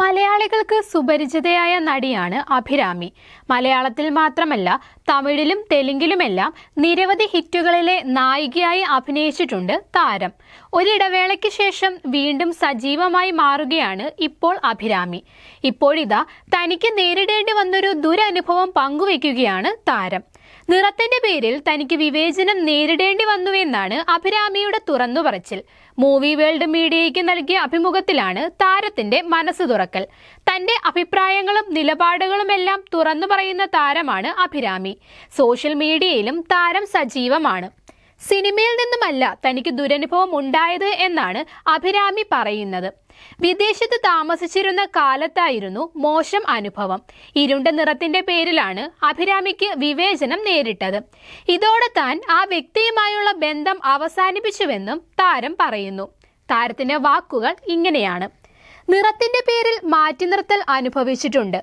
മലയാളികൾക്ക് സുപരിചിതയായ നടിയാണ് അഭിരാമി മലയാളത്തിൽ മാത്രമല്ല തമിഴിലും തെലുങ്കിലുമെല്ലാം നിരവധി ഹിറ്റുകളിലെ നായികയായി അഭിനയിച്ചിട്ടുണ്ട് താരം ഒരിടവേളയ്ക്ക് ശേഷം വീണ്ടും സജീവമായി മാറുകയാണ് ഇപ്പോൾ അഭിരാമി ഇപ്പോഴിതാ തനിക്ക് നേരിടേണ്ടി വന്നൊരു ദുരനുഭവം പങ്കുവയ്ക്കുകയാണ് താരം നിറത്തിന്റെ പേരിൽ തനിക്ക് വിവേചനം നേരിടേണ്ടി വന്നുവെന്നാണ് അഭിരാമിയുടെ തുറന്നു പറച്ചിൽ മൂവി വേൾഡ് മീഡിയയ്ക്ക് നൽകിയ അഭിമുഖത്തിലാണ് താരത്തിന്റെ മനസ്സ് തുറക്കൽ തന്റെ അഭിപ്രായങ്ങളും നിലപാടുകളുമെല്ലാം തുറന്നു പറയുന്ന താരമാണ് അഭിരാമി സോഷ്യൽ മീഡിയയിലും താരം സജീവമാണ് സിനിമയിൽ നിന്നുമല്ല തനിക്ക് ദുരനുഭവം ഉണ്ടായത് എന്നാണ് അഭിരാമി പറയുന്നത് വിദേശത്ത് താമസിച്ചിരുന്ന കാലത്തായിരുന്നു മോശം അനുഭവം ഇരുണ്ട നിറത്തിന്റെ പേരിലാണ് അഭിരാമിക്ക് വിവേചനം നേരിട്ടത് ഇതോടെ താൻ ആ വ്യക്തിയുമായുള്ള ബന്ധം അവസാനിപ്പിച്ചുവെന്നും താരം പറയുന്നു താരത്തിന്റെ വാക്കുകൾ ഇങ്ങനെയാണ് നിറത്തിന്റെ പേരിൽ മാറ്റി നിർത്തൽ അനുഭവിച്ചിട്ടുണ്ട്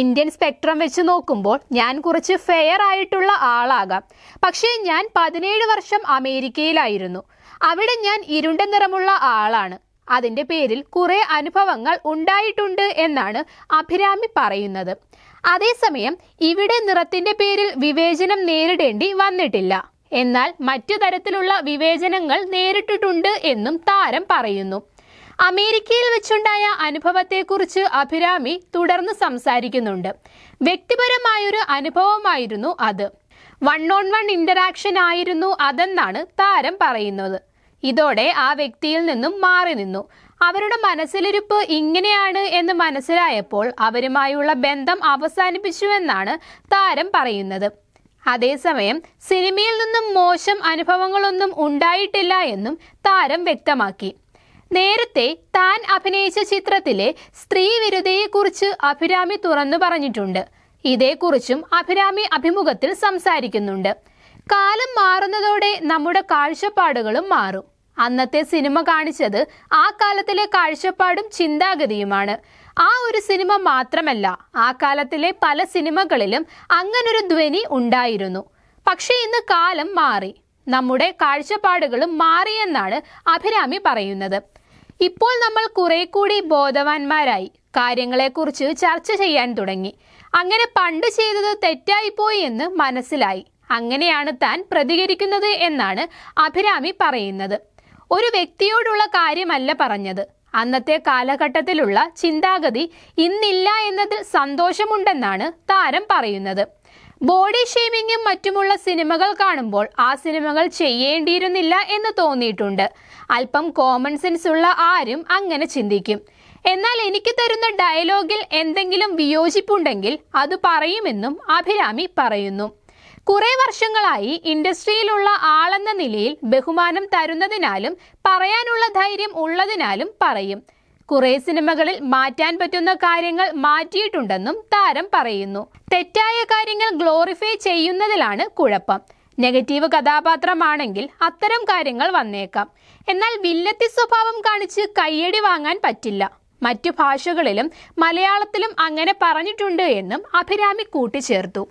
ഇന്ത്യൻ സ്പെക്ട്രം വെച്ച് നോക്കുമ്പോൾ ഞാൻ കുറച്ച് ഫെയർ ആയിട്ടുള്ള ആളാകാം പക്ഷേ ഞാൻ പതിനേഴ് വർഷം അമേരിക്കയിലായിരുന്നു അവിടെ ഞാൻ ഇരുണ്ട നിറമുള്ള ആളാണ് അതിൻ്റെ പേരിൽ കുറേ അനുഭവങ്ങൾ ഉണ്ടായിട്ടുണ്ട് എന്നാണ് അഭിരാമി പറയുന്നത് അതേസമയം ഇവിടെ നിറത്തിൻ്റെ പേരിൽ വിവേചനം നേരിടേണ്ടി വന്നിട്ടില്ല എന്നാൽ മറ്റു തരത്തിലുള്ള വിവേചനങ്ങൾ നേരിട്ടിട്ടുണ്ട് എന്നും താരം പറയുന്നു അമേരിക്കയിൽ വെച്ചുണ്ടായ അനുഭവത്തെക്കുറിച്ച് അഭിരാമി തുടർന്ന് സംസാരിക്കുന്നുണ്ട് വ്യക്തിപരമായൊരു അനുഭവമായിരുന്നു അത് വൺ ഓൺ വൺ ഇന്ററാക്ഷൻ ആയിരുന്നു അതെന്നാണ് താരം പറയുന്നത് ഇതോടെ ആ വ്യക്തിയിൽ നിന്നും മാറി നിന്നു അവരുടെ മനസ്സിലിരിപ്പ് ഇങ്ങനെയാണ് എന്ന് മനസ്സിലായപ്പോൾ അവരുമായുള്ള ബന്ധം അവസാനിപ്പിച്ചുവെന്നാണ് താരം പറയുന്നത് അതേസമയം സിനിമയിൽ നിന്നും മോശം അനുഭവങ്ങളൊന്നും ഉണ്ടായിട്ടില്ല എന്നും താരം വ്യക്തമാക്കി നേരത്തെ താൻ അഭിനയിച്ച ചിത്രത്തിലെ സ്ത്രീവിരുതയെക്കുറിച്ച് അഭിരാമി തുറന്നു പറഞ്ഞിട്ടുണ്ട് ഇതേക്കുറിച്ചും അഭിരാമി അഭിമുഖത്തിൽ സംസാരിക്കുന്നുണ്ട് കാലം മാറുന്നതോടെ നമ്മുടെ കാഴ്ചപ്പാടുകളും മാറും അന്നത്തെ സിനിമ കാണിച്ചത് ആ കാലത്തിലെ കാഴ്ചപ്പാടും ചിന്താഗതിയുമാണ് ആ ഒരു സിനിമ മാത്രമല്ല ആ കാലത്തിലെ പല സിനിമകളിലും അങ്ങനൊരു ധ്വനി ഉണ്ടായിരുന്നു പക്ഷേ ഇന്ന് കാലം മാറി നമ്മുടെ കാഴ്ചപ്പാടുകളും മാറിയെന്നാണ് അഭിരാമി പറയുന്നത് ഇപ്പോൾ നമ്മൾ കുറെ കൂടി ബോധവാന്മാരായി കാര്യങ്ങളെക്കുറിച്ച് ചർച്ച ചെയ്യാൻ തുടങ്ങി അങ്ങനെ പണ്ട് ചെയ്തത് തെറ്റായിപ്പോയി എന്ന് മനസ്സിലായി അങ്ങനെയാണ് താൻ പ്രതികരിക്കുന്നത് എന്നാണ് അഭിരാമി പറയുന്നത് ഒരു വ്യക്തിയോടുള്ള കാര്യമല്ല പറഞ്ഞത് അന്നത്തെ കാലഘട്ടത്തിലുള്ള ചിന്താഗതി ഇന്നില്ല എന്നതിൽ സന്തോഷമുണ്ടെന്നാണ് താരം പറയുന്നത് ബോഡി ഷെയ്മിങ്ങും മറ്റുമുള്ള സിനിമകൾ കാണുമ്പോൾ ആ സിനിമകൾ ചെയ്യേണ്ടിയിരുന്നില്ല എന്ന് തോന്നിയിട്ടുണ്ട് അല്പം കോമൺ സെൻസ് ഉള്ള ആരും അങ്ങനെ ചിന്തിക്കും എന്നാൽ എനിക്ക് തരുന്ന ഡയലോഗിൽ എന്തെങ്കിലും വിയോജിപ്പുണ്ടെങ്കിൽ അത് പറയുമെന്നും അഭിരാമി പറയുന്നു കുറേ വർഷങ്ങളായി ഇൻഡസ്ട്രിയിലുള്ള ആളെന്ന നിലയിൽ ബഹുമാനം തരുന്നതിനാലും പറയാനുള്ള ധൈര്യം ഉള്ളതിനാലും പറയും കുറെ സിനിമകളിൽ മാറ്റാൻ പറ്റുന്ന കാര്യങ്ങൾ മാറ്റിയിട്ടുണ്ടെന്നും താരം പറയുന്നു തെറ്റായ കാര്യങ്ങൾ ഗ്ലോറിഫൈ ചെയ്യുന്നതിലാണ് കുഴപ്പം നെഗറ്റീവ് കഥാപാത്രമാണെങ്കിൽ അത്തരം കാര്യങ്ങൾ വന്നേക്കാം എന്നാൽ വില്ലത്തി സ്വഭാവം കാണിച്ച് കയ്യടി വാങ്ങാൻ പറ്റില്ല മറ്റു ഭാഷകളിലും മലയാളത്തിലും അങ്ങനെ പറഞ്ഞിട്ടുണ്ട് എന്നും അഭിരാമി കൂട്ടിച്ചേർത്തു